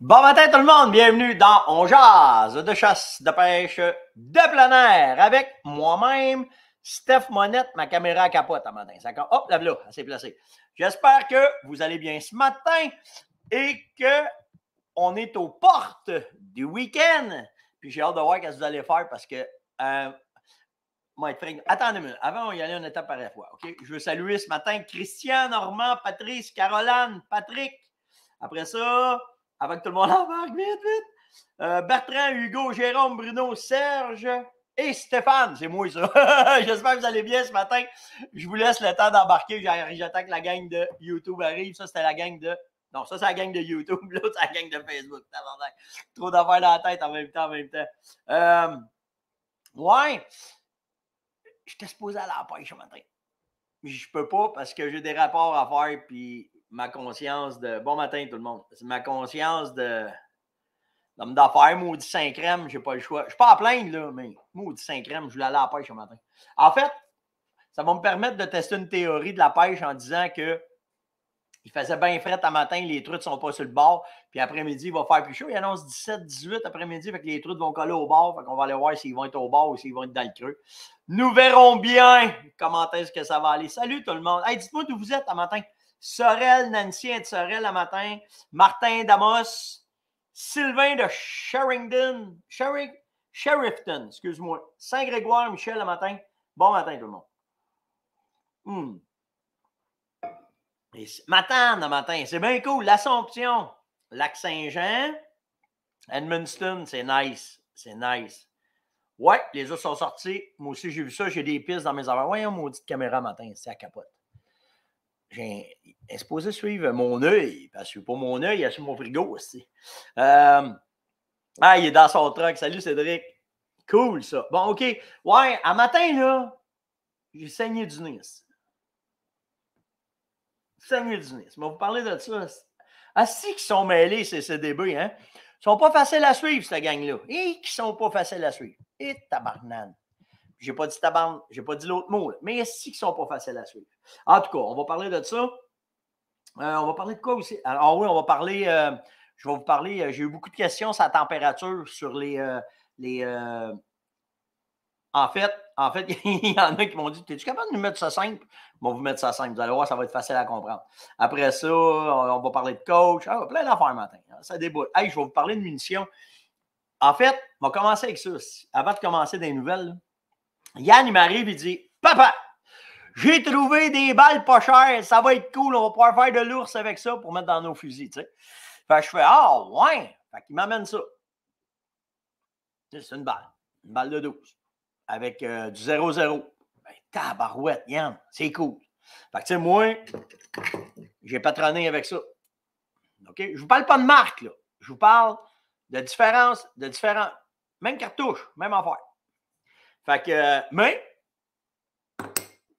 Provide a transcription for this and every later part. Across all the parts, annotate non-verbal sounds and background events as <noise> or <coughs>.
Bon matin tout le monde, bienvenue dans On jase de chasse, de pêche, de plein air avec moi-même, Steph Monette, ma caméra à capote à matin. hop, là, là, elle s'est placée. J'espère que vous allez bien ce matin et que on est aux portes du week-end. Puis j'ai hâte de voir ce que vous allez faire parce que euh, Attendez moi Avant, on y allait une étape par la fois. Je veux saluer ce matin Christian, Normand, Patrice, Caroline, Patrick. Après ça, avant que tout le monde embarque, vite, vite. Euh, Bertrand, Hugo, Jérôme, Bruno, Serge et Stéphane. C'est moi, ça. <laughs> J'espère que vous allez bien ce matin. Je vous laisse le temps d'embarquer. J'attends que la gang de YouTube arrive. Ça, c'était la gang de. Non, ça, c'est la gang de YouTube. <laughs> L'autre, c'est la gang de Facebook. Trop d'affaires dans la tête en même temps, en même temps. Euh... Ouais. J'étais supposé à la pêche ce matin. Je peux pas parce que j'ai des rapports à faire, puis ma conscience de. Bon matin, tout le monde. C'est ma conscience de. D'homme d'affaires, maudit 5 crème, j'ai pas le choix. Je suis pas à plaindre, là, mais maudit saint crème, je voulais aller à la pêche ce matin. En fait, ça va me permettre de tester une théorie de la pêche en disant que il faisait bien frais à matin, les truites sont pas sur le bord. Puis après-midi, il va faire plus chaud. Il annonce 17, 18 après-midi, fait que les truites vont coller au bord. Fait qu'on va aller voir s'ils vont être au bord ou s'ils vont être dans le creux. Nous verrons bien comment est-ce que ça va aller. Salut tout le monde. Hey, dites-moi d'où vous êtes à matin. Sorel, Nancy et Sorel le matin, Martin Damos, Sylvain de Sherrington, Sherrifton, excuse-moi, Saint-Grégoire, Michel le matin. Bon matin tout le monde. Hmm. matin, matin, c'est bien cool. L'Assomption, Lac-Saint-Jean, Edmundston, c'est nice. C'est nice. Ouais, les autres sont sortis. Moi aussi, j'ai vu ça. J'ai des pistes dans mes oreilles. Ouais, maudite caméra matin, c'est à capote j'ai à suivre mon œil, parce que pas mon œil, il a sur mon frigo aussi. Euh, ah, il est dans son truck. Salut Cédric. Cool ça. Bon, OK. Ouais, à matin, là, j'ai saigné du nez. Saigné du nez. Mais vous parlez de ça. Ah, si qu'ils sont mêlés, ces CDB, hein? Ils sont pas faciles à suivre, cette gang-là. Et qui sont pas faciles à suivre. Et tabarnane. J'ai pas dit Je j'ai pas dit l'autre mot, là. mais assis qui sont pas faciles à suivre. En tout cas, on va parler de ça. Euh, on va parler de quoi aussi? Alors oui, on va parler, euh, je vais vous parler, euh, j'ai eu beaucoup de questions sur la température, sur les... les en fait, en fait, <laughs> il y en a qui m'ont dit, es-tu capable de nous mettre ça simple? va vous mettre ça simple, vous allez voir, ça va être facile à comprendre. Après ça, on, va parler de coach, ah, plein d'affaires matin, hein, ça déboule. Hey, je vais vous parler de munitions. En fait, on va commencer avec ça, avant de commencer des nouvelles. Yann, il m'arrive, il dit, papa, j'ai trouvé des balles pas chères, ça va être cool, on va pouvoir faire de l'ours avec ça pour mettre dans nos fusils, tu sais. Fait que je fais Ah, oh, ouais! Fait qu'il m'amène ça. C'est une balle, une balle de 12, avec euh, du 0-0. Ben, tabarouette, Yann, c'est cool. Fait que, tu sais, moi, j'ai patronné avec ça. OK? Je vous parle pas de marque, là. Je vous parle de différence, de différents. Même cartouche, même affaire. Fait que, euh, mais,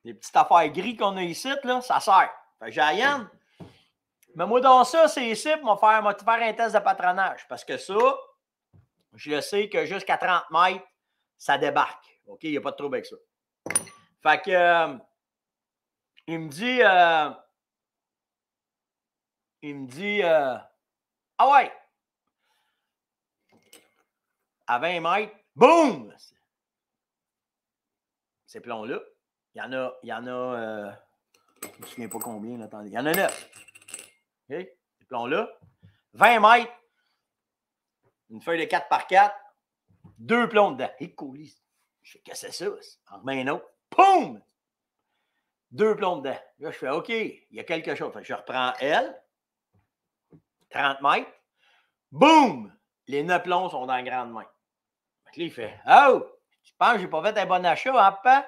les petites affaires gris qu'on a ici, là, ça sert. Fait j'ai Yann, moi dans ça, c'est ici, pour faire, un faire un test de patronage. Parce que ça, je le sais que jusqu'à 30 mètres, ça débarque. OK? Il n'y a pas de trouble avec ça. Fait que, euh, il me dit, euh, il me dit, euh, ah ouais, à 20 mètres, boum! Ces plombs-là. Il y en a, il y en a, euh, je ne me souviens pas combien, là, attendez. Il y en a neuf. OK? plombs là 20 mètres, une feuille de 4 par 4, deux plombs dedans. Hé coulisse. je fais que ça? En main autre. Poum! Deux plombs dedans. Là, je fais OK, il y a quelque chose. je reprends elle, 30 mètres. Boum! Les neuf plombs sont dans la grande main. là, il fait Oh! Je pense que j'ai pas fait un bon achat, hein, papa?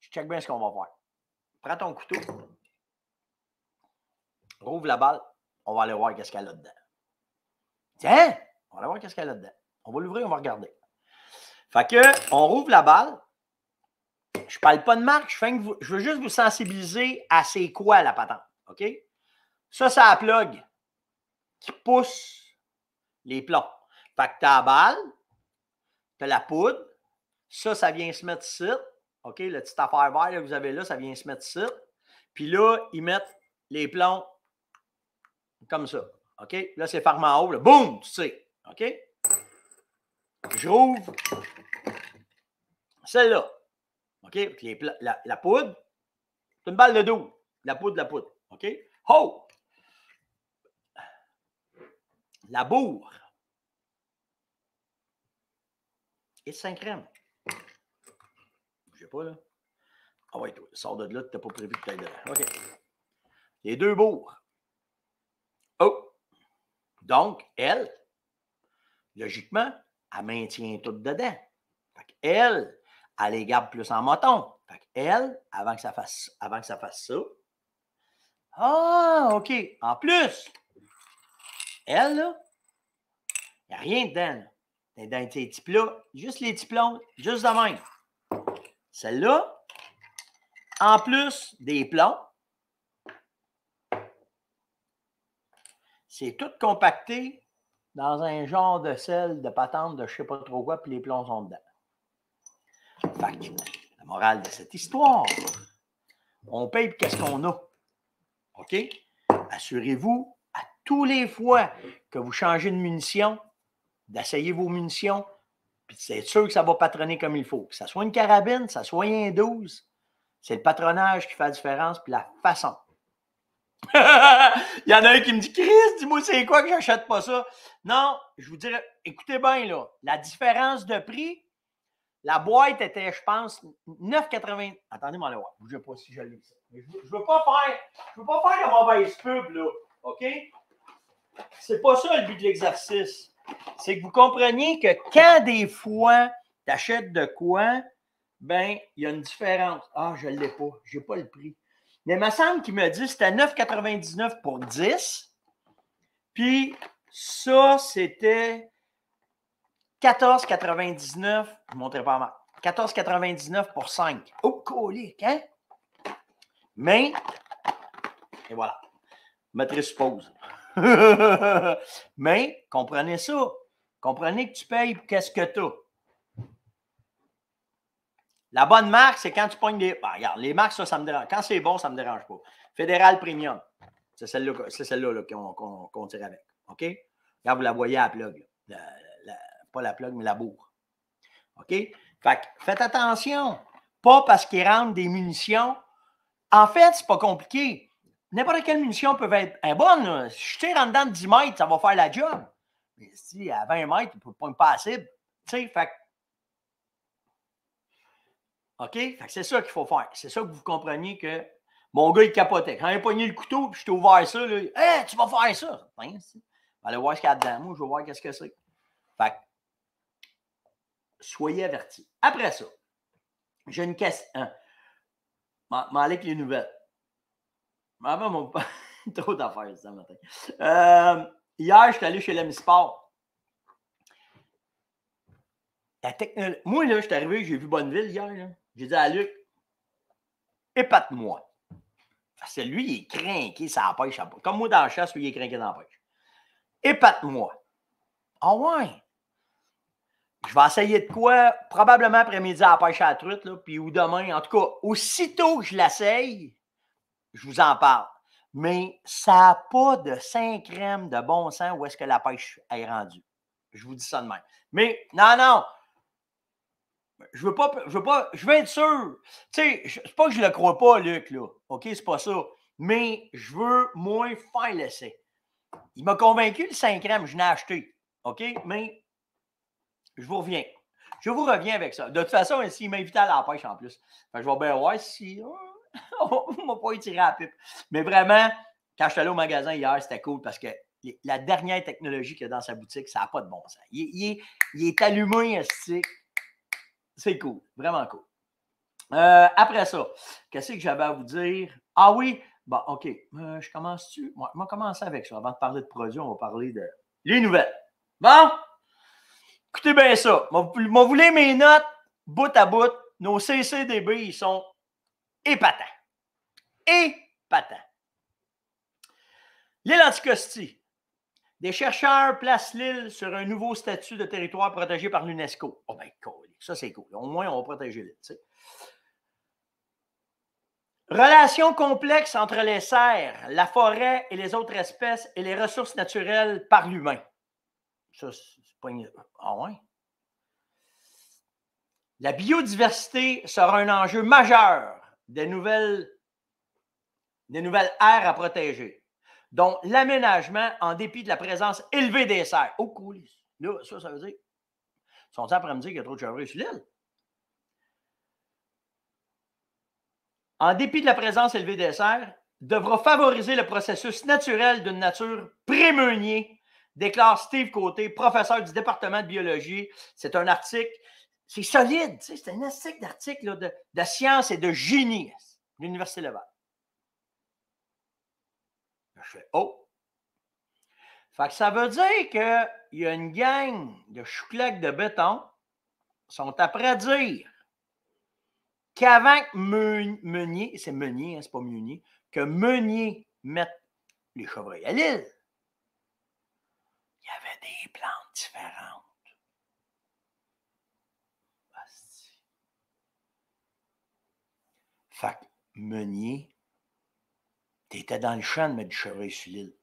Je check bien ce qu'on va voir. Prends ton couteau. Rouvre la balle. On va aller voir qu'est-ce qu'elle a dedans. Tiens! On va aller voir qu'est-ce qu'elle a dedans. On va l'ouvrir, on va regarder. Fait que, on rouvre la balle. Je ne parle pas de marque, je, je veux juste vous sensibiliser à c'est quoi la patente. OK? Ça, c'est la plug qui pousse les plombs. Fait que tu as la balle, tu as la poudre, ça, ça vient se mettre ici. OK, petit affaire vert que vous avez là, ça vient se mettre ici. Puis là, ils mettent les plombs comme ça. OK? Là, c'est fermé en haut. Boum! Tu sais. OK? Je celle-là. OK? Les la, la, poudre, c'est une balle de doux. La poudre, la poudre. OK? Oh! La bourre. Et cinq crème pas, là. Ah ouais, toi, sors de là, tu n'as pas prévu que es dedans. OK. Les deux bourgs. Oh! Donc, elle, logiquement, elle maintient tout dedans. Fait elle, elle les garde plus en moton. Fait elle, avant que ça fasse, avant que ça, fasse ça, ah, OK. En plus, elle, là, il n'y a rien dedans. Là. Dans ces petits plats, juste les petits plombs, juste de même. Celle-là, en plus des plans, c'est tout compacté dans un genre de sel de patente de je ne sais pas trop quoi, puis les plombs sont dedans. Fait la morale de cette histoire, on paye qu'est-ce qu'on a. OK? Assurez-vous, à tous les fois que vous changez de munition, d'essayer vos munitions, puis c'est sûr que ça va patronner comme il faut. Que ça soit une carabine, que ça soit un 12, c'est le patronage qui fait la différence, puis la façon. <laughs> il y en a un qui me dit Chris, dis-moi c'est quoi que j'achète pas ça. Non, je vous dirais, écoutez bien là, la différence de prix, la boîte était, je pense, 9,80. Attendez-moi là, je sais pas si je ça. je ne veux, pas faire. Je veux pas faire de pub là. OK? C'est pas ça le but de l'exercice c'est que vous compreniez que quand des fois, tu achètes de quoi, ben, il y a une différence. Ah, je ne l'ai pas, je n'ai pas le prix. Mais ma me semble qu'il me dit que c'était 9,99 pour 10. Puis ça, c'était 14,99. Je ne montrerai pas mal. 14,99 pour 5. Oh, colique, hein? Mais, et voilà. Matrice pause. <laughs> Mais comprenez ça. Comprenez que tu payes qu'est-ce que tu as. La bonne marque, c'est quand tu pognes des. Ben, regarde, les marques, ça, ça me dérange. Quand c'est bon, ça ne me dérange pas. Fédéral Premium. C'est celle-là celle qu'on tire avec. OK? Là, vous la voyez à la plug. pas la plug, mais la bourre. OK? faites attention. Pas parce qu'ils rentrent des munitions. En fait, c'est pas compliqué n'importe quelle munition peut être bonne. Si je tire en dedans de 10 mètres, ça va faire la job. Mais si à 20 mètres, il ne peut pas être passer, tu sais, fait OK? Fait c'est ça qu'il faut faire. C'est ça que vous compreniez que mon gars, il capotait. Quand il a pogné le couteau, puis je t'ai ouvert ça, là, tu vas faire ça! Ben, Allez voir ce qu'il y a dedans. Moi, je vais voir qu'est-ce que c'est. Fait que, soyez avertis. Après ça, j'ai une question. Hein. M'en les nouvelles. Maman, mon <laughs> Trop d'affaires ce matin. Euh, hier, je suis allé chez Sport. La technologie. Moi, là, je suis arrivé, j'ai vu Bonneville hier. J'ai dit à Luc, épate-moi. Parce que lui, il est craqué, ça pêche. Comme moi dans la chasse, lui, il est craqué dans la pêche. Épate-moi. Ah ouais. Je vais essayer de quoi, probablement après-midi à la pêche à la truite, là, puis ou demain. En tout cas, aussitôt que je l'essaye, je vous en parle. Mais ça n'a pas de 5 crèmes de bon sens où est-ce que la pêche est rendue. Je vous dis ça de même. Mais non, non. Je veux pas, je veux pas, je veux être sûr. Tu sais, c'est pas que je le crois pas, Luc, là. OK, c'est pas ça. Mais je veux moins faire l'essai. Il m'a convaincu le 5 crème je l'ai acheté. OK? Mais je vous reviens. Je vous reviens avec ça. De toute façon, s'il il m'a à la pêche en plus. je vais bien voir si. <laughs> on ne m'a pas tiré à la pipe. Mais vraiment, quand je suis allé au magasin hier, c'était cool parce que la dernière technologie qu'il y a dans sa boutique, ça n'a pas de bon sens. Il, il, est allumé, c'est cool, vraiment cool. Euh, après ça, qu'est-ce que j'avais à vous dire? Ah oui, bon, OK, euh, je commence-tu? Moi, on commencer avec ça. Avant de parler de produits, on va parler de les nouvelles. Bon? Écoutez bien ça. Vous voulez mes notes, bout à bout. Nos CCDB, ils sont Épatant. Épatant. L'île Anticosti. Des chercheurs placent l'île sur un nouveau statut de territoire protégé par l'UNESCO. Oh ben cool, ça c'est cool. Au moins, on va protéger l'île. Tu sais. Relations complexes entre les serres, la forêt et les autres espèces et les ressources naturelles par l'humain. Ça, c'est pas une... Ah ouais? La biodiversité sera un enjeu majeur des nouvelles, des nouvelles aires à protéger, dont l'aménagement en dépit de la présence élevée des serres. Oh, cool. Là, ça, ça veut dire. Ils sont me dire qu'il y a trop de chevreuils sur l'île. En dépit de la présence élevée des serres, devra favoriser le processus naturel d'une nature prémunier, déclare Steve Côté, professeur du département de biologie. C'est un article c'est solide. c'est un article d'article de, science et de génie de l'Université Laval. Je fais Oh! ça veut dire qu'il y a une gang de chouclaques de béton qui sont à dire qu'avant que Meunier, c'est Meunier, hein, c'est pas Meunier, que Meunier mette les chevreuils à l'île, il y avait des plantes différentes. meunier, t'étais dans le champ de mettre du chevreuil sur l'île,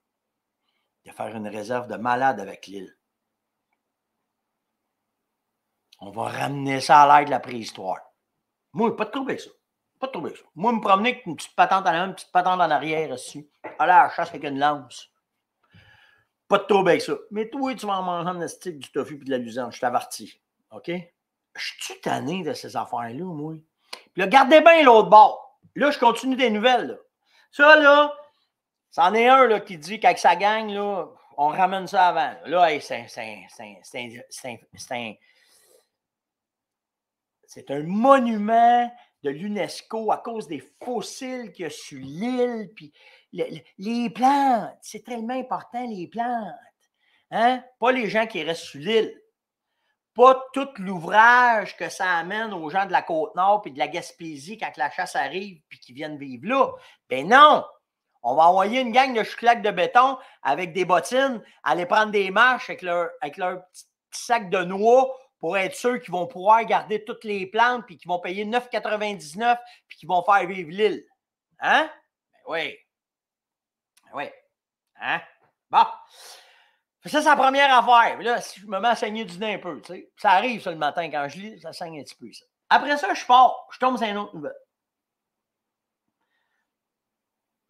de faire une réserve de malade avec l'île. On va ramener ça à l'aide de la préhistoire. Moi, pas de trouble ça. Pas de trouble ça. Moi, me promener avec une petite patente en avant, une petite patente en arrière aussi. Aller à la chasse avec une lance. Pas de trouble avec ça. Mais toi, tu vas en manger un stick du tofu et de la luzerne. Je t'avertis. OK? Je suis tanné de ces affaires-là, moi. Puis là, gardez bien l'autre bord. Là, je continue des nouvelles. Là. Ça, là, c'en est un là, qui dit qu'avec sa gang, là, on ramène ça avant. Là, c'est un. C'est un monument de l'UNESCO à cause des fossiles qu'il y a sur l'île. les plantes, c'est tellement important, les plantes. Hein? Pas les gens qui restent sur l'île pas tout l'ouvrage que ça amène aux gens de la Côte-Nord puis de la Gaspésie quand la chasse arrive puis qu'ils viennent vivre là. Ben non! On va envoyer une gang de chouclaques de béton avec des bottines, aller prendre des marches avec leur, avec petit sac de noix pour être sûr qu'ils vont pouvoir garder toutes les plantes puis qu'ils vont payer 9,99 puis qu'ils vont faire vivre l'île. Hein? Ben oui. Ben oui. Hein? Bon. Ça, c'est la première affaire. Là, je me mets à saigner du nez un peu, tu sais, ça arrive ça le matin quand je lis, ça saigne un petit peu. Ça. Après ça, je pars, je tombe sur une autre nouvelle.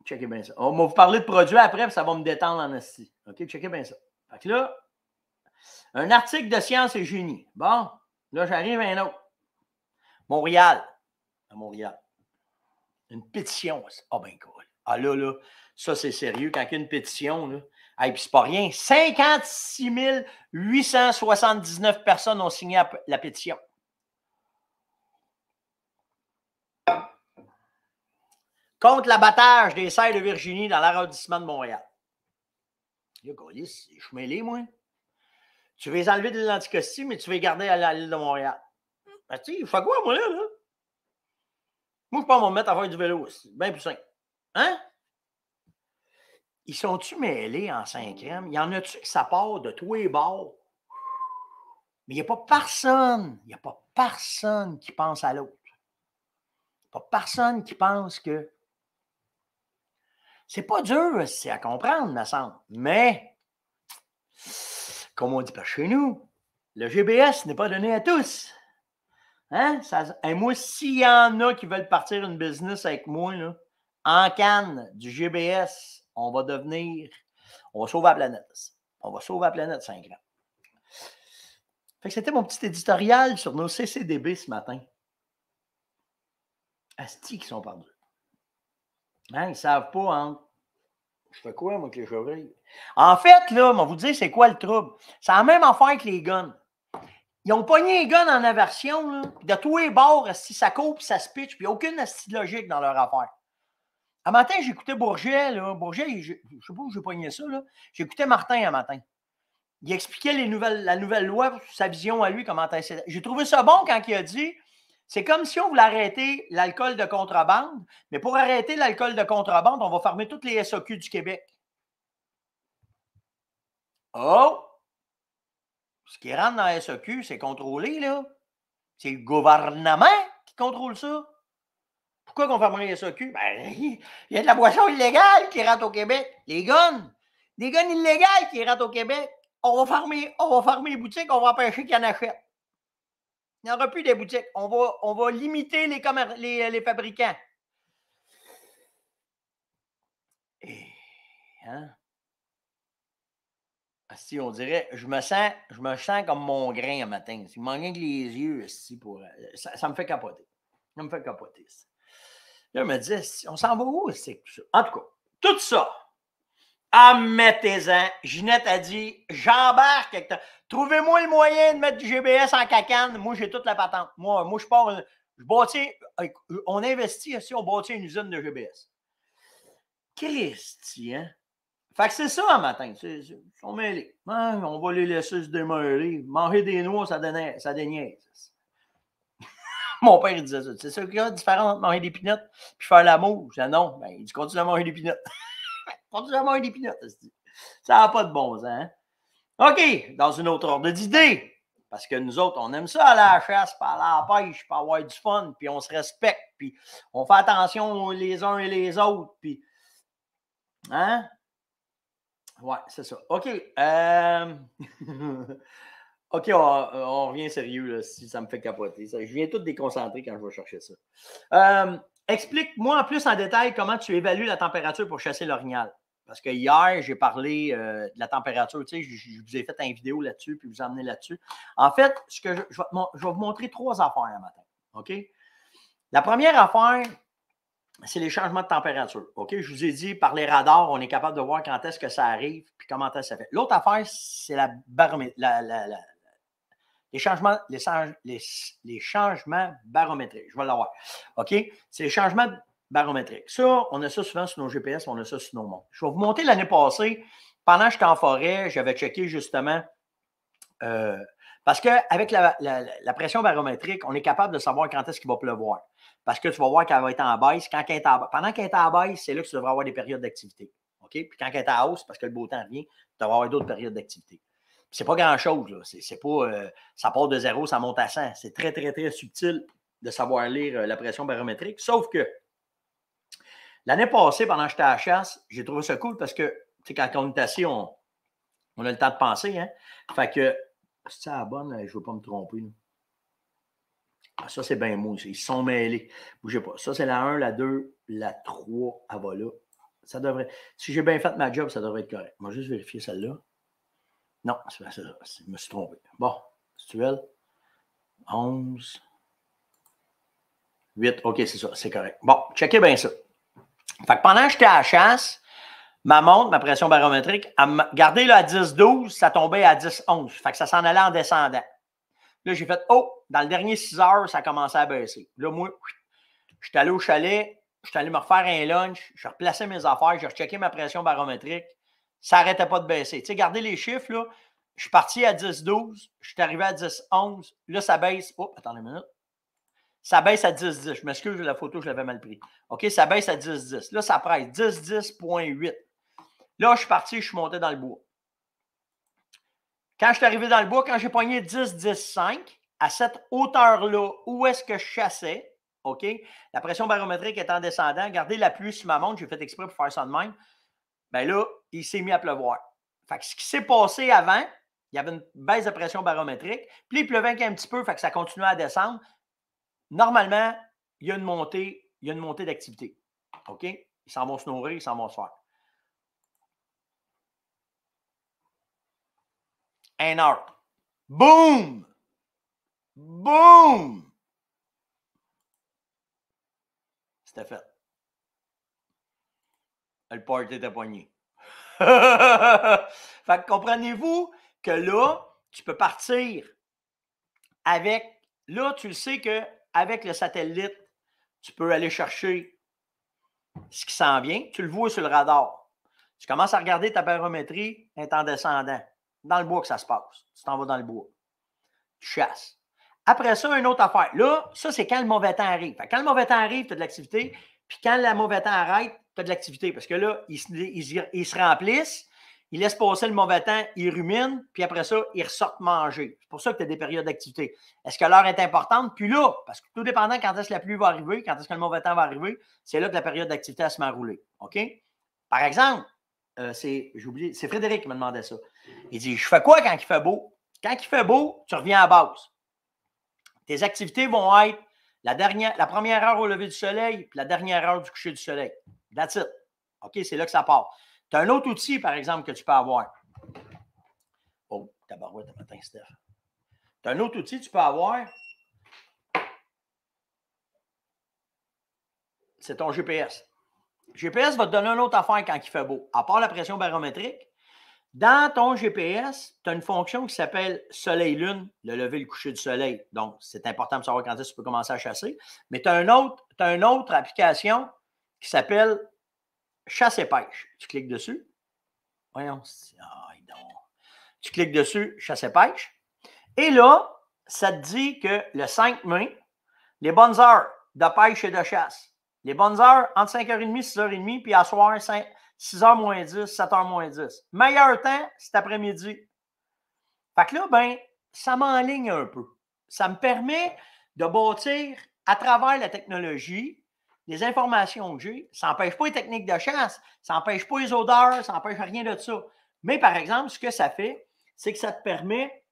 Checkez bien ça. On va vous parler de produits après, puis ça va me détendre en esti. OK, checkez bien ça. Fait que là, un article de Science et Génie. Bon, là, j'arrive à un autre. Montréal. À Montréal. Une pétition. Ah, oh, ben cool. Ah, là, là, ça, c'est sérieux. Quand il y a une pétition, là, Hey, puis c'est pas rien. 56 879 personnes ont signé la pétition. Contre l'abattage des serres de Virginie dans l'arrondissement de Montréal. a je suis mêlé, moi. Tu veux les enlever de l'Anticosti, mais tu veux les garder à l'île de Montréal. Ben, tu sais, il faut quoi, moi, là? là? Moi, je peux me mettre à faire du vélo aussi. Bien plus simple. Hein? Ils sont-tu mêlés en cinquième? Il y en a-tu que ça part de tous les bords? Mais il n'y a pas personne, il n'y a pas personne qui pense à l'autre. Pas personne qui pense que. C'est pas dur c'est à comprendre, ma semble. Mais, comme on dit pas chez nous, le GBS n'est pas donné à tous. Hein? Ça, et moi, s'il y en a qui veulent partir une business avec moi, en canne du GBS, on va devenir, on va sauver la planète. On va sauver la planète 5 ans. Fait que c'était mon petit éditorial sur nos CCDB ce matin. Asti qui sont perdus. Hein, ils ne savent pas hein? Je fais quoi, moi, que les En fait, là, on vais vous dire c'est quoi le trouble. C'est la même affaire que les guns. Ils ont pogné les guns en aversion, de tous les bords, si ça coupe, ça se pitch, puis aucune logique dans leur affaire. Un matin, j'écoutais Bourget, là. Bourget, je ne sais pas où j'ai pogné ça, J'écoutais Martin un matin. Il expliquait les nouvelles, la nouvelle loi, sa vision à lui, comment J'ai trouvé ça bon quand il a dit c'est comme si on voulait arrêter l'alcool de contrebande, mais pour arrêter l'alcool de contrebande, on va fermer toutes les SOQ du Québec. Oh! Ce qui rentre dans la SOQ, c'est contrôlé, là. C'est le gouvernement qui contrôle ça. Pourquoi qu'on fermerait ça cul? Ben, <laughs> il y a de la boisson illégale qui rentre au Québec. Les guns. Des guns illégales qui rentrent au Québec. On va fermer, on va les boutiques, on va empêcher qu'il y en achète. Il n'y aura plus des boutiques. On va, on va limiter les, les, fabricants. Et, hein? Si on dirait, je me sens, je me sens comme mon grain un matin. Il manque rien que les yeux, ici pour, euh, ça, ça me fait capoter. Ça me fait capoter. Ça. Là, je me disait, on s'en va où? C'est tout ça. En tout cas, tout ça. admettez en Ginette a dit, j'embarque. Avec Trouvez-moi le moyen de mettre du GBS en cacane. Moi, j'ai toute la patente. Moi, moi je pars. Je bâtis. On investit aussi, on bâtit une usine de GBS. Christian. Hein? Fait que c'est ça un matin. Ils sont mêlés. Hein, on va les laisser se démêler. Manger des noix, ça, donnait, ça mon père, il disait ça. C'est ça qu'il y a différent entre manger des pinottes puis faire l'amour. Je disais non, ben, il dit continue à manger des pinottes. <laughs> continue à manger des pinottes. Ça n'a pas de bon sens. Hein. OK, dans une autre ordre d'idées. Parce que nous autres, on aime ça à la chasse, par à la pêche, puis avoir du fun, puis on se respecte, puis on fait attention les uns et les autres, puis... Hein? Ouais, c'est ça. OK. Euh, <laughs> OK, on, revient sérieux si ça me fait capoter. je viens tout déconcentrer quand je vais chercher ça. Euh, explique-moi en plus en détail comment tu évalues la température pour chasser l'orignal. Parce que hier, j'ai parlé euh, de la température. je, vous ai fait une vidéo là-dessus, puis vous emmener là-dessus. En fait, ce que je, vais, vous montrer trois affaires le matin. OK? La première affaire, c'est les changements de température. OK? Je vous ai dit, par les radars, on est capable de voir quand est-ce que ça arrive, puis comment est-ce que ça fait. L'autre affaire, c'est la, la, les changements, les, changements barométriques. Je vais l'avoir. OK? C'est les changements barométriques. Ça, on a ça souvent sur nos GPS, on a ça sur nos montres. Je vais vous montrer l'année passée. Pendant que j'étais en forêt, j'avais checké justement euh, parce qu'avec la, pression barométrique, on est capable de savoir quand est-ce qu'il va pleuvoir. Parce que tu vas voir qu'elle va être en baisse. pendant qu'elle est en baisse, c'est là que tu devras avoir des périodes d'activité. OK? Puis quand elle est en hausse, parce que le beau temps vient, tu vas avoir d'autres périodes d'activité c'est pas grand-chose. C'est pas, euh, ça part de zéro, ça monte à 100. C'est très, très, très subtil de savoir lire euh, la pression barométrique. Sauf que l'année passée, pendant que j'étais à la chasse, j'ai trouvé ça cool parce que quand on est assis, on, a le temps de penser. Hein? Fait que, c'est à la bonne, je ne veux pas me tromper. Ah, ça, c'est bien mou. Ils sont mêlés. Bougez pas. Ça, c'est la 1, la 2, la 3. Ah voilà. Ça devrait. Si j'ai bien fait ma job, ça devrait être correct. moi vais juste vérifier celle-là. Non, c'est ça. Je me suis trompé. Bon, c'est-tu veux? 11. 8. OK, c'est ça. C'est correct. Bon, checkez bien ça. Fait que pendant que j'étais à la chasse, ma montre, ma pression barométrique, gardez là à 10-12, ça tombait à 10-11. Fait que ça s'en allait en descendant. Là, j'ai fait Oh, dans le dernier 6 heures, ça commençait à baisser. Là, moi, je suis allé au chalet, je suis allé me refaire un lunch, je replacé mes affaires, j'ai rechecké ma pression barométrique ça n'arrêtait pas de baisser. Tu sais, gardez les chiffres, là. Je suis parti à 10-12, je suis arrivé à 10-11. Là, ça baisse. Oh, attendez une minute. Ça baisse à 10-10. Je m'excuse, la photo, je l'avais mal pris. OK, ça baisse à 10-10. Là, ça presse. 10-10.8. Là, je suis parti, je suis monté dans le bois. Quand je suis arrivé dans le bois, quand j'ai pogné 10-10-5, à cette hauteur-là, où est-ce que je chassais? OK? La pression barométrique est en descendant. Regardez la pluie sur ma montre. J'ai fait exprès pour faire ça de même ben là, il s'est mis à pleuvoir. Fait ce qui s'est passé avant, il y avait une baisse de pression barométrique, puis il pleuvait un petit peu, fait que ça continuait à descendre. Normalement, il y a une montée, il y une montée d'activité. OK? Ils s'en vont se nourrir, ils s'en vont se faire. Un heure. Boum! Boom! C'était fait le port était poigné. <laughs> fait que comprenez-vous que là, tu peux partir avec. Là, tu le sais qu'avec le satellite, tu peux aller chercher ce qui s'en vient. Tu le vois sur le radar. Tu commences à regarder ta barométrie est en descendant. Dans le bois que ça se passe. Tu t'en vas dans le bois. Tu chasses. Après ça, une autre affaire. Là, ça, c'est quand le mauvais temps arrive. Fait, quand le mauvais temps arrive, tu as de l'activité. Puis quand le mauvais temps arrête, tu as de l'activité parce que là, ils, ils, se remplissent, ils laissent passer le mauvais temps, ils ruminent, puis après ça, ils ressortent manger. C'est pour ça que tu as des périodes d'activité. Est-ce que l'heure est importante? Puis là, parce que tout dépendant quand est-ce que la pluie va arriver, quand est-ce que le mauvais temps va arriver, c'est là que la période d'activité se met OK? Par exemple, euh, c'est, c'est Frédéric qui me demandait ça. Il dit Je fais quoi quand il fait beau? Quand il fait beau, tu reviens à base. Tes activités vont être la, dernière, la première heure au lever du soleil, puis la dernière heure du coucher du soleil. That's it. OK, c'est là que ça part. Tu as un autre outil, par exemple, que tu peux avoir. Oh, tabarouette matin, Steph. Tu as un autre outil que tu peux avoir. C'est ton GPS. GPS va te donner une autre affaire quand il fait beau. À part la pression barométrique, dans ton GPS, tu as une fonction qui s'appelle soleil-lune, le lever le coucher du soleil. Donc, c'est important de savoir quand est tu peux commencer à chasser. Mais tu as, une autre application qui s'appelle chasse et pêche. Tu cliques dessus. Voyons. tu cliques dessus, chasse et pêche. Et là, ça te dit que le 5 mai, les bonnes heures de pêche et de chasse. Les bonnes heures entre 5h30, 6h30, puis à soir, 5, 6h moins 10, 7h moins 10. Meilleur temps, cet après-midi. Fait que là, ben, ça m'enligne un peu. Ça me permet de bâtir à travers la technologie les informations que j'ai. Ça n'empêche pas les techniques de chasse, ça n'empêche pas les odeurs, ça n'empêche rien de ça. Mais par exemple, ce que ça fait, c'est que ça te permet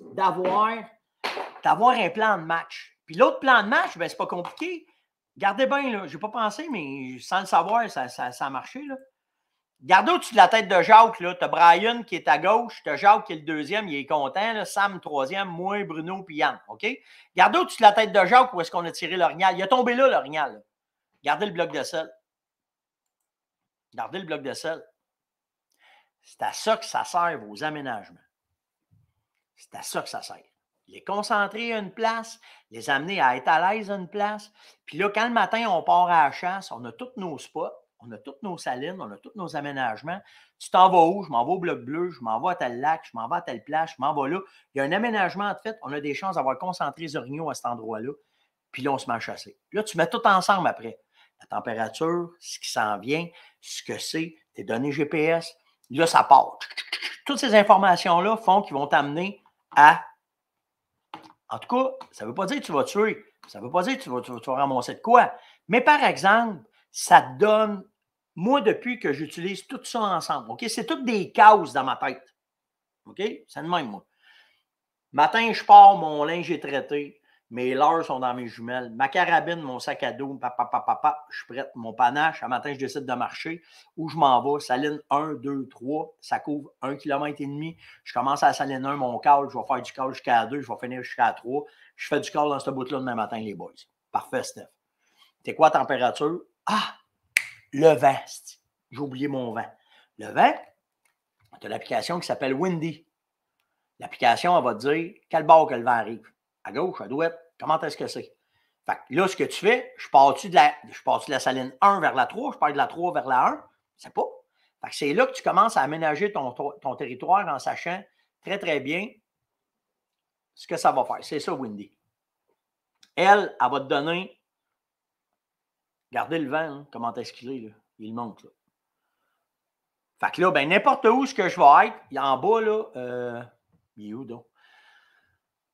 d'avoir, d'avoir un plan de match. Puis l'autre plan de match, ben, c'est pas compliqué. Gardez bien, Je n'ai pas pensé, mais sans le savoir, ça, ça, a marché, là. Gardez au-dessus de la tête de Jacques, là. as Brian qui est à gauche, tu as Jacques qui est le deuxième, il est content, Sam, troisième, moi, Bruno, puis Yann, OK? Gardez au-dessus de la tête de Jacques où est-ce qu'on a tiré l'orignal. Il a tombé là, l'orignal. Gardez le bloc de sel. Gardez le bloc de sel. C'est à ça que ça sert, vos aménagements. C'est à ça que ça sert les concentrer à une place, les amener à être à l'aise à une place. Puis là, quand le matin, on part à la chasse, on a tous nos spots, on a toutes nos salines, on a tous nos aménagements. Tu t'en vas où? Je m'en vais au bloc bleu, je m'en vais à tel lac, je m'en vais à telle plage, je m'en vais là. Il y a un aménagement en fait, on a des chances d'avoir concentré les orignaux à cet endroit-là. Puis là, on se met à chasser. Là, tu mets tout ensemble après. La température, ce qui s'en vient, ce que c'est, tes données GPS. Là, ça part. Toutes ces informations-là font qu'ils vont t'amener à en tout cas, ça ne veut pas dire que tu vas tuer. Ça ne veut pas dire que tu vas, ramasser de quoi. Mais par exemple, ça donne, moi, depuis que j'utilise tout ça ensemble, OK? C'est toutes des causes dans ma tête. OK? C'est le même, moi. Matin, je pars, mon linge est traité. Mes leurs sont dans mes jumelles. Ma carabine, mon sac à dos, papa, papa, papa, je suis prête. Mon panache, Un matin, je décide de marcher. Où je m'en vais? Saline 1, 2, 3. Ça couvre 1 km et demi. Je commence à saliner 1, mon cal. Je vais faire du cal jusqu'à 2. Je vais finir jusqu'à 3. Je fais du cal dans ce bout-là demain matin, les boys. Parfait, Steph. C'est quoi température? Ah! Le vent. J'ai oublié mon vent. Le vent, tu as l'application qui s'appelle Windy. L'application, elle va te dire quel bord que le vent arrive gauche, à droite, comment est-ce que c'est? Fait que là, ce que tu fais, je pars-tu de, la, je pars de la saline 1 vers la 3, je pars de la 3 vers la 1? C'est pas. Fait que c'est là que tu commences à aménager ton, ton, territoire en sachant très, très bien ce que ça va faire. C'est ça, Wendy. Elle, elle va te donner. Gardez le vent, hein, comment est-ce qu'il est, là. Il monte, là. Fait que là, ben, n'importe où ce que je vais être, il en bas, là, euh, il est où donc?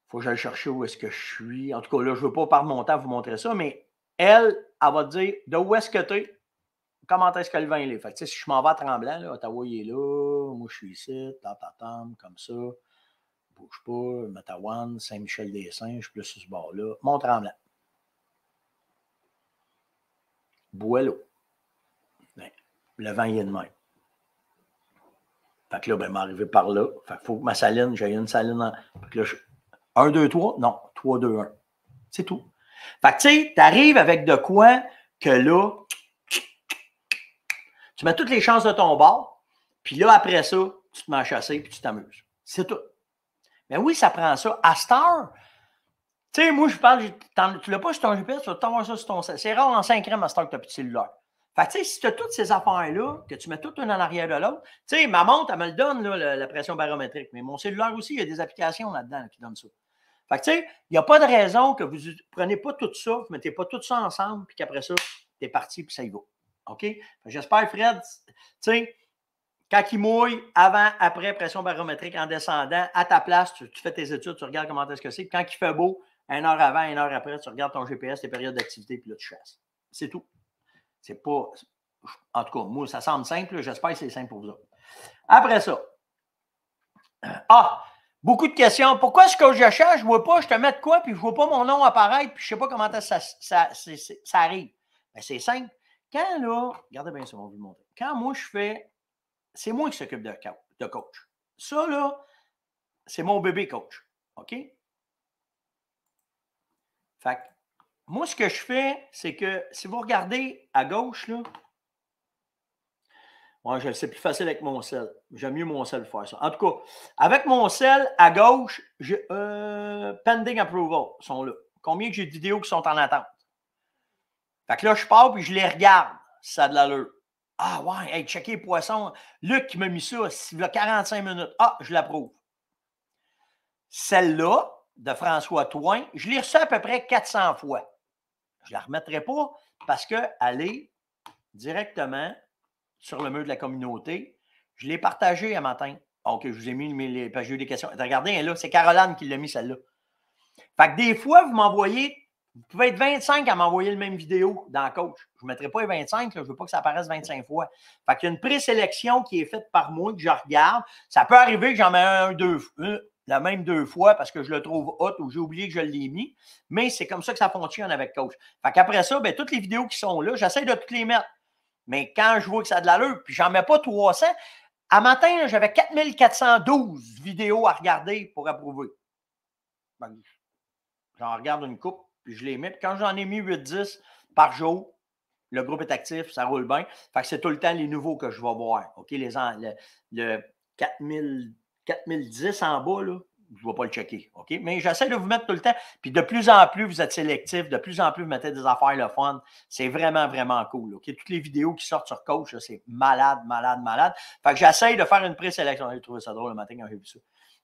faut que j'aille chercher où est-ce que je suis. En tout cas, là, je ne veux pas par mon temps vous montrer ça, mais elle, elle va te dire de où est-ce que tu es, comment est-ce que le vin est. Fait que, si je m'en vais à tremblant, Ottawa, il est là, moi, je suis ici, tant, tant, comme ça, je bouge pas, Matawan, saint michel des singes je suis plus sur ce bord-là, Mon tremblant Bois l'eau. le vent, il est de même. Fait que là, ben, m'arriver par là. Fait que faut que ma saline, j'ai une saline. que là, je 1, 2, 3, non, 3, 2, 1. C'est tout. Fait que tu sais, tu arrives avec de quoi que là, tu mets toutes les chances de ton bord, puis là, après ça, tu te mets à chasser, puis tu t'amuses. C'est tout. Mais oui, ça prend ça. À Star, tu sais, moi, je parle, tu l'as pas sur ton GPS, tu vas t'avoir ça sur ton C'est rare en 5 ans, à Star, que tu as plus de cellulaire. Fait que, tu sais, si tu as toutes ces affaires-là, que tu mets toutes une en arrière de l'autre, tu sais, ma montre, elle me le donne, là, la, pression barométrique. Mais mon cellulaire aussi, il y a des applications là-dedans qui donnent ça. Fait tu sais, il n'y a pas de raison que vous ne prenez pas tout ça, vous ne mettez pas tout ça ensemble, puis qu'après ça, t'es parti, puis ça y va. OK? J'espère, Fred, tu quand il mouille, avant, après, pression barométrique en descendant, à ta place, tu, fais tes études, tu regardes comment est-ce que c'est. Quand il fait beau, une heure avant, une heure après, tu regardes ton GPS, tes périodes d'activité, puis là, tu chasses. C'est tout. C'est pas. En tout cas, moi, ça semble simple. J'espère que c'est simple pour vous Après ça. Euh, ah! Beaucoup de questions. Pourquoi est-ce que j'achète, je ne vois pas, je te mets quoi, puis je ne vois pas mon nom apparaître, puis je ne sais pas comment ça, ça, arrive. Ben, c'est simple. Quand là, regardez bien ça, on va vous montrer. Quand moi je fais, c'est moi qui s'occupe de, de coach. Ça là, c'est mon bébé coach. OK? Fait moi, ce que je fais, c'est que si vous regardez à gauche, là, c'est plus facile avec mon sel. J'aime mieux mon sel faire ça. En tout cas, avec mon sel, à gauche, j'ai euh, pending approval. sont là. Combien que j'ai de vidéos qui sont en attente? Fait que là, je pars puis je les regarde. Ça a de l'allure. Ah ouais, hey, checker les Luc qui m'a mis ça, il a 45 minutes. Ah, je l'approuve. Celle-là, de François Toin, je l'ai ça à peu près 400 fois. Je ne la remettrai pas parce qu'elle est directement sur le mur de la communauté. Je l'ai partagé à matin. OK, je vous ai mis les, pages j'ai des questions. Regardez, là, c'est Caroline qui l'a mis celle-là. Fait que des fois, vous m'envoyez, vous pouvez être 25 à m'envoyer le même vidéo dans coach. Je ne mettrai pas les 25, je ne veux pas que ça apparaisse 25 fois. Fait qu'il y a une présélection qui est faite par moi que je regarde. Ça peut arriver que j'en mets un, deux, la même deux fois parce que je le trouve hot ou j'ai oublié que je l'ai mis. Mais c'est comme ça que ça fonctionne avec coach. Fait qu'après ça, ben, toutes les vidéos qui sont là, j'essaie de toutes les mettre. Mais quand je vois que ça a de l'allure, puis j'en mets pas 300, à matin, j'avais 4412 vidéos à regarder pour approuver. Ben, j'en regarde une coupe, puis je les mets. quand j'en ai mis 8-10 par jour, le groupe est actif, ça roule bien. Fait c'est tout le temps les nouveaux que je vais voir. OK, les le, le 4010 en bas, là, je ne vais pas le checker. OK? Mais j'essaie de vous mettre tout le temps. Puis de plus en plus, vous êtes sélectif. De plus en plus, vous mettez des affaires le fun. C'est vraiment, vraiment cool. OK? Toutes les vidéos qui sortent sur Coach, c'est malade, malade, malade. Fait que j'essaie de faire une présélection. J'ai trouvé ça drôle le matin quand j'ai vu ça.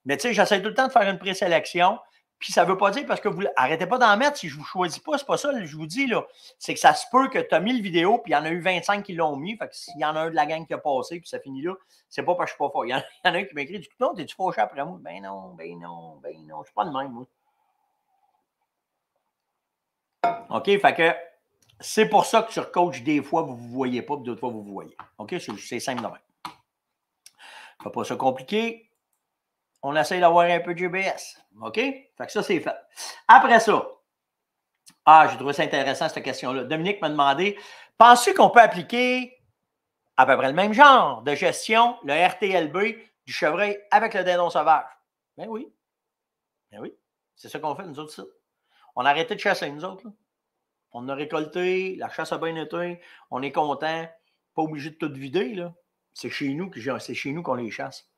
Mais tu sais, j'essaie tout le temps de faire une présélection. Puis ça ne veut pas dire parce que vous arrêtez pas d'en mettre si je ne vous choisis pas, c'est pas ça, je vous dis là. C'est que ça se peut que tu as mis le vidéo, puis il y en a eu 25 qui l'ont mis. Fait que s'il y en a un de la gang qui a passé, puis ça finit là, c'est pas parce que je suis pas fort. Il y, en a un qui écrit du coup, non, t'es-tu fauché après moi? Ben non, ben non, ben non. Je suis pas de même, moi. OK, fait que c'est pour ça que sur coach, des fois, vous ne vous voyez pas, puis d'autres fois, vous vous voyez. OK? C'est simple de même. Faut pas ça compliqué on essaye d'avoir un peu de GBS. OK? Fait que ça, c'est fait. Après ça, ah, j'ai trouvé ça intéressant, cette question-là. Dominique m'a demandé penses-tu qu'on peut appliquer à peu près le même genre de gestion, le RTLB du chevreuil avec le dindon sauvage? Ben oui. Ben oui. C'est ce qu'on fait, nous autres, On a arrêté de chasser, nous autres. On a récolté, la chasse a bien été, on est content, pas obligé de tout vider. C'est chez nous que, c'est chez nous qu'on les chasse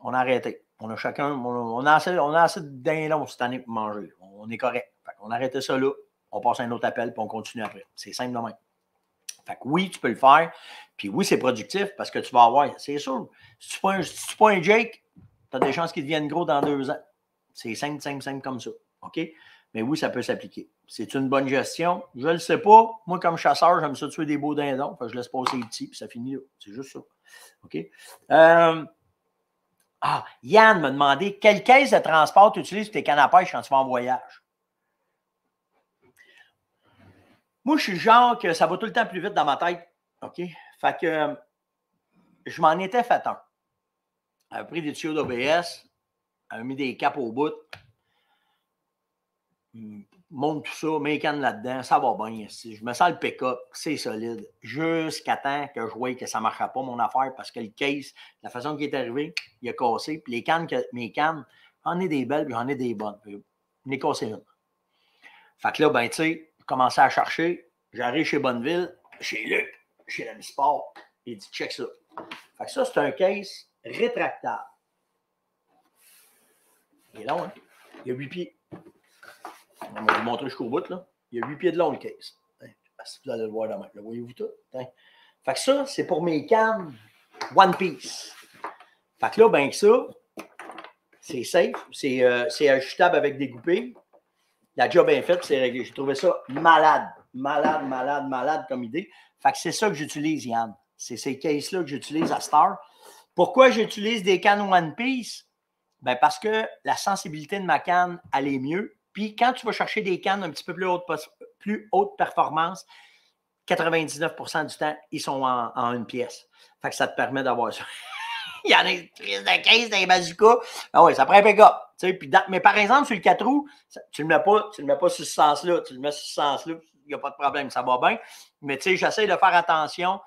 on a arrêté. On a chacun, on a assez, on a assez de long cette année pour manger. On est correct. on a arrêté ça là, on passe un autre appel, puis on continue après. C'est simple de même. Fait que oui, tu peux le faire. Puis oui, c'est productif parce que tu vas avoir, c'est sûr. Si tu ne pas un Jake, tu as des chances qu'il devienne gros dans deux ans. C'est simple, simple, simple comme ça. OK? Mais oui, ça peut s'appliquer. C'est une bonne gestion. Je ne le sais pas. Moi, comme chasseur, j'aime ça tuer des beaux dindons. Fait je laisse passer les petits, puis ça finit là. C'est juste ça. OK? Euh, ah, Yann m'a demandé quelle caisse de transport tu utilises pour tes canapés quand tu vas en voyage? Moi, je suis le genre que ça va tout le temps plus vite dans ma tête. OK? Fait que euh, je m'en étais fait un. J'avais pris des tuyaux d'OBS, j'avais mis des caps au bout. Hmm monte tout ça, mes cannes là-dedans, ça va bien ici. Je me sens le pick-up, c'est solide. Jusqu'à temps que je voyais que ça ne marchera pas mon affaire parce que le case, la façon qu'il est arrivé, il a cassé. Puis les cannes, mes cannes, j'en ai des belles, puis j'en ai des bonnes. Euh, je n'ai cassé une. Fait que là, ben, tu sais, je commençais à chercher. J'arrive chez Bonneville, chez Luc, chez l'ami sport. Il dit, check ça. Fait que ça, c'est un case rétractable. Il est long, hein? Il a huit pieds. Je vais vous montrer jusqu'au bout, là. Il y a 8 pieds de long, le case. Hein? Ah, vous allez le voir la même Le voyez-vous tout? Hein? Fait que ça, c'est pour mes cannes One Piece. Fait que là, ben que ça, c'est safe, c'est euh, ajustable avec des goupilles. La job est faite, c'est réglé. J'ai trouvé ça malade, malade, malade, malade comme idée. Fait que c'est ça que j'utilise, Yann. C'est ces cases-là que j'utilise à Star. Pourquoi j'utilise des cannes One Piece? Ben parce que la sensibilité de ma canne, elle est mieux. Puis quand tu vas chercher des cannes un petit peu plus haute, plus haute performance, 99 du temps, ils sont en, une pièce. Fait que ça te permet d'avoir ça. <laughs> Il y en a des prise de 15 dans les bazookas. Ah oui, ça prend un pick-up. mais par exemple, sur le 4 roues, tu ne le, mets pas, tu le mets pas sur ce sens-là. Tu le mets sur ce sens-là, il n'y a pas de problème, ça va bien. Mais tu j'essaie de faire attention.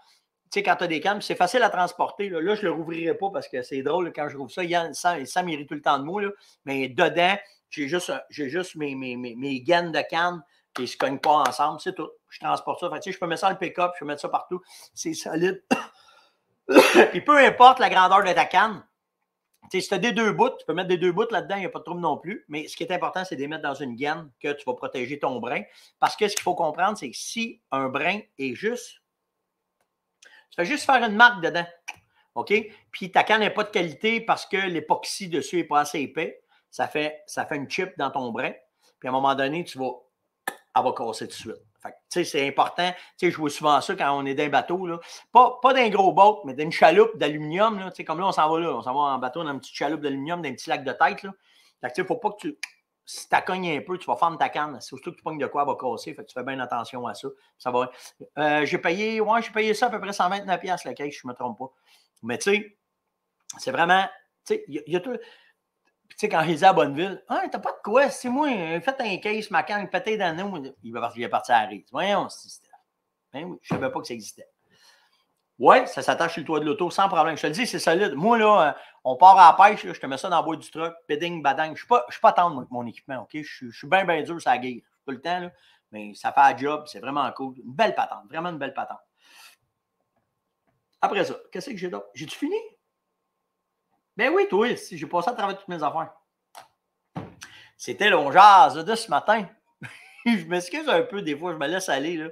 Tu sais, quand tu as des cannes, c'est facile à transporter. Là, je ne le rouvrirai pas parce que c'est drôle quand je rouvre ça. Ça il mérite tout le temps de mots, mais dedans, j'ai juste, j'ai juste mes, mes, gaines de canne qui ne se cognent pas ensemble, c'est tout. Je transporte ça. je peux mettre ça dans le pick-up, je peux mettre ça partout. C'est solide. <coughs> Puis peu importe la grandeur de ta canne, si tu as des deux bouts, tu peux mettre des deux bouts là-dedans, il n'y a pas de trouble non plus. Mais ce qui est important, c'est de les mettre dans une gaine que tu vas protéger ton brin. Parce que ce qu'il faut comprendre, c'est que si un brin est juste, tu vas juste faire une marque dedans. OK? Puis ta canne n'est pas de qualité parce que l'époxy dessus n'est pas assez épais ça fait, ça fait une chip dans ton brin. Puis à un moment donné, tu vas, elle va casser tout de suite. Fait sais c'est important. Tu sais, je vois souvent ça quand on est dans un bateau. Là. Pas, pas d'un gros boat, mais d'une chaloupe d'aluminium. Là. Comme là, on s'en va là. On s'en va en bateau dans une petite chaloupe d'aluminium, d'un petit lac de tête. Là. Fait que, faut pas que tu. Si tu cognes un peu, tu vas fendre ta canne. C'est surtout que tu pognes de quoi, elle va casser. Fait que tu fais bien attention à ça. ça va... Euh, j'ai payé, ouais, j'ai payé ça à peu près 129$, la caisse je ne me trompe pas. Mais tu sais, c'est vraiment. Tu sais, il y a tout. Puis, tu sais, quand il disait à Bonneville, ah, t'as pas de quoi, c'est moi, euh, fait un case, ma canne, pété dans nous. Il va partir, à la rise. Voyons, c'était. Ben oui, je savais pas que ça existait. Ouais, ça s'attache sur le toit de l'auto sans problème. Je te le dis, c'est solide. Moi, là, euh, on part à la pêche, je te mets ça dans le bois du truck, péding, badang. Je ne suis pas, tendre avec pas mon équipement, OK? Je, suis bien, bien dur, ça guerre. Tout le temps, là, mais ça fait un job, c'est vraiment cool. Une belle patente, vraiment une belle patente. Après ça, qu'est-ce que j'ai d'autre? J'ai-tu fini? Ben oui, toi, si j'ai passé à travers toutes mes affaires. C'était long jazz de ce matin. <laughs> je m'excuse un peu des fois, je me laisse aller. Là.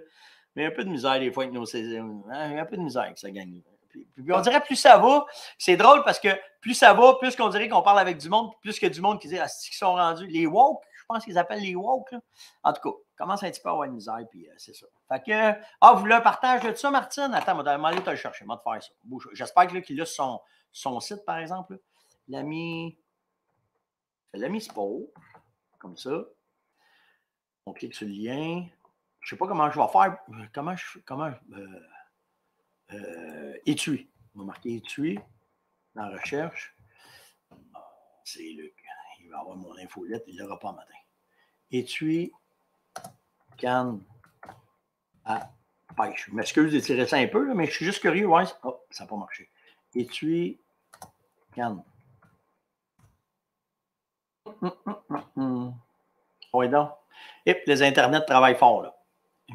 Mais un peu de misère des fois avec nos saisons. Un peu de misère que ça gagne. on dirait plus ça va, c'est drôle parce que plus ça va, plus qu'on dirait qu'on parle avec du monde, plus que du monde qui dit ah, qui sont rendus. Les woke, je pense qu'ils appellent les woke. En tout cas, commence un petit peu à avoir une misère, puis euh, c'est ça. Fait que, ah, vous voulez un partage de ça, Martine? Attends, je vais aller te le chercher, Moi de faire ça. J'espère que là, qu'ils son, son site, par exemple, l'ami, l'ami sport comme ça. On clique sur le lien. Je ne sais pas comment je vais faire. Euh, comment je. Comment, euh, euh, étui. On va marquer étui dans la recherche. C'est Luc. Il va avoir mon infolette. Il ne l'aura pas matin. Étui, canne à pêche. Je m'excuse d'étirer ça un peu, mais je suis juste curieux. Ouais, oh, ça n'a pas marché. Et tu Regarde. Hum, hum, hum, oui, donc. Et les internets travaillent fort, là.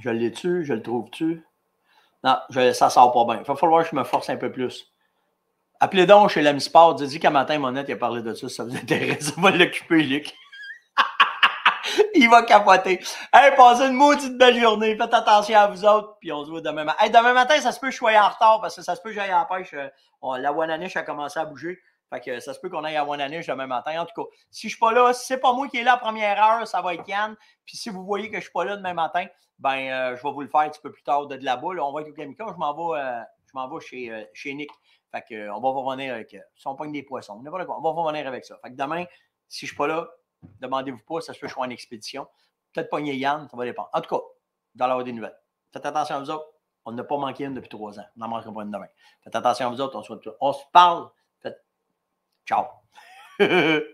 Je l'ai tu, je le trouve-tu. Non, ça ça sort pas bien. Il va falloir que je me force un peu plus. Appelez donc chez l'ami sport, dis qu'à matin, Monette, il a parlé de ça, ça vous intéresse, ça <laughs> va l'occuper, Luc. <laughs> il va capoter. Hey, passez une maudite belle journée. Faites attention à vous autres. Puis on se voit demain matin. Hey, demain matin, ça se peut que je sois en retard parce que ça se peut que j'aille en pêche. Euh, la Wananish a commencé à bouger. Fait que euh, ça se peut qu'on aille à Wananish demain matin. En tout cas, si je ne suis pas là, si c'est pas moi qui est là à première heure, ça va être Yann. Puis si vous voyez que je ne suis pas là demain matin, ben euh, je vais vous le faire un petit peu plus tard de, de la boule. on va être au Je m'en vais, je chez, chez Nick. Fait que, on va revenir avec. si on pogne des poissons, on, on va revenir avec ça. Fait que demain, si je ne suis pas là, Demandez-vous pas, ça se fait que je en expédition. Peut-être une Yann, ça va dépendre. En tout cas, dans l'heure des nouvelles. Faites attention à vous autres. On n'a pas manqué une depuis trois ans. On n'en manquera pas une demain. Faites attention à vous autres. On se, on se parle. Faites... Ciao. <laughs>